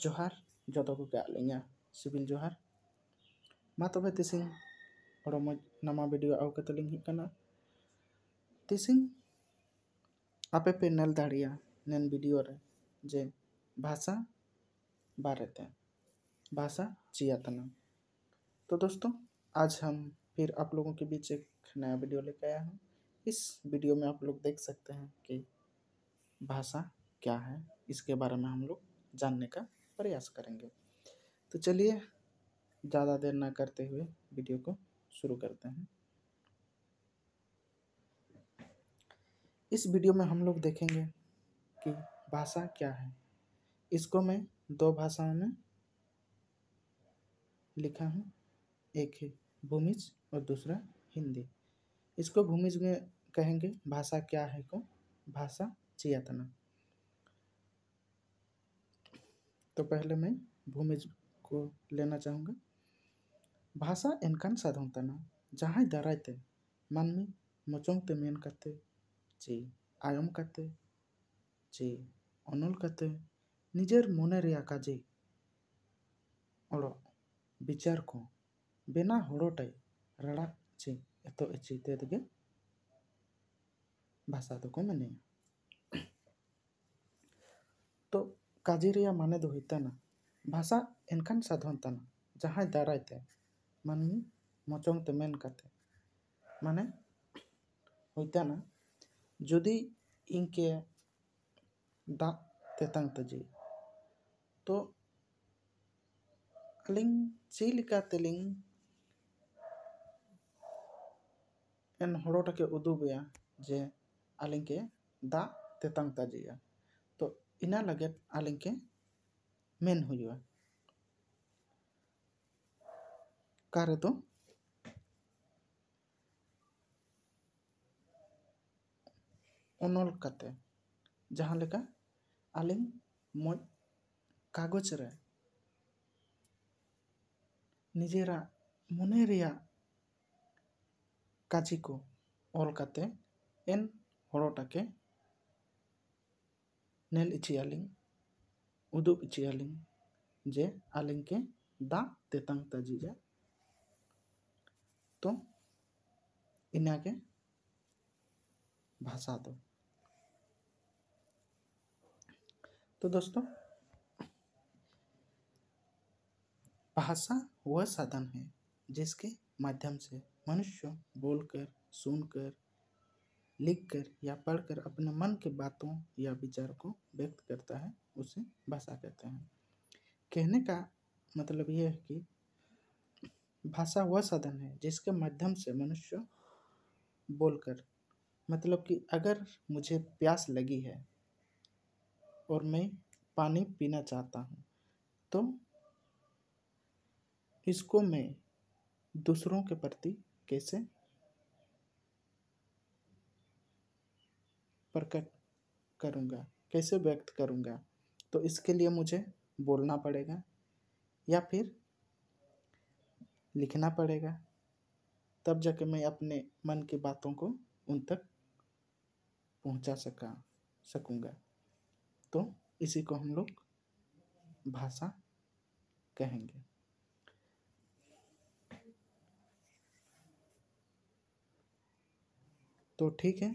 जोहार जो को गया सिविल जोहार मा तब तीस नामा भिडियो आगे हेना तीस आपेपे नल दें भिडियो जे भाषा बारे ते भाषा तना तो दोस्तों आज हम फिर आप लोगों के बीच एक नया वीडियो लेके आया हूँ इस वीडियो में आप लोग देख सकते हैं कि भाषा क्या है इसके बारे में हम लोग जानने का प्रयास करेंगे तो चलिए ज़्यादा देर ना करते हुए वीडियो को शुरू करते हैं इस वीडियो में हम लोग देखेंगे कि भाषा क्या है इसको मैं दो भाषाओं में लिखा हूँ एक है भूमिज और दूसरा हिंदी इसको भूमिज में कहेंगे भाषा क्या है को भाषा चेतना तो पहले मैं भूमिज को लेना चाहूँगा भाषा एनकान साधन तना जहाँ दारायते मानमी मचों ते मेन कते चे आयम कते चे अनल कते निजर मने रिया काजे और विचार को बिना होड़ोटे रड़ा चे एतो एचीते भाषा तो को मने काजीरिया माने दो हितना भाषा एनखान साधन तना जहाँ दारा मानी मन मचों माने हितना जुदी इनके दा तेतंग तजी तो अलिंग चील का एन होड़ोटा के उदुबिया जे अलिंग के दा तेतंग तजिया इना लगे आलें के मेन हुआ कारे तो अनल काते जहां लेका आलें मज कागज रे निजेरा मने रिया काजी को अल काते एन होड़ोटा के नेल इचियालिंग उदूब इचियालिंग जे आलिंग के दा तेतंग तजीजे तो इन्या के भाषा तो तो दोस्तों भाषा वह साधन है जिसके माध्यम से मनुष्य बोलकर सुनकर लिखकर या पढ़कर अपने मन के बातों या विचार को व्यक्त करता है उसे भाषा कहते हैं कहने का मतलब यह है कि भाषा वह साधन है जिसके माध्यम से मनुष्य बोलकर मतलब कि अगर मुझे प्यास लगी है और मैं पानी पीना चाहता हूँ तो इसको मैं दूसरों के प्रति कैसे प्रकट करूँगा कैसे व्यक्त करूँगा तो इसके लिए मुझे बोलना पड़ेगा या फिर लिखना पड़ेगा तब जाके मैं अपने मन की बातों को उन तक पहुंचा सका सकूंगा तो इसी को हम लोग भाषा कहेंगे तो ठीक है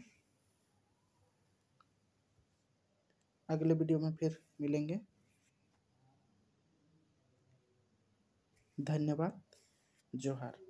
अगले वीडियो में फिर मिलेंगे धन्यवाद जोहार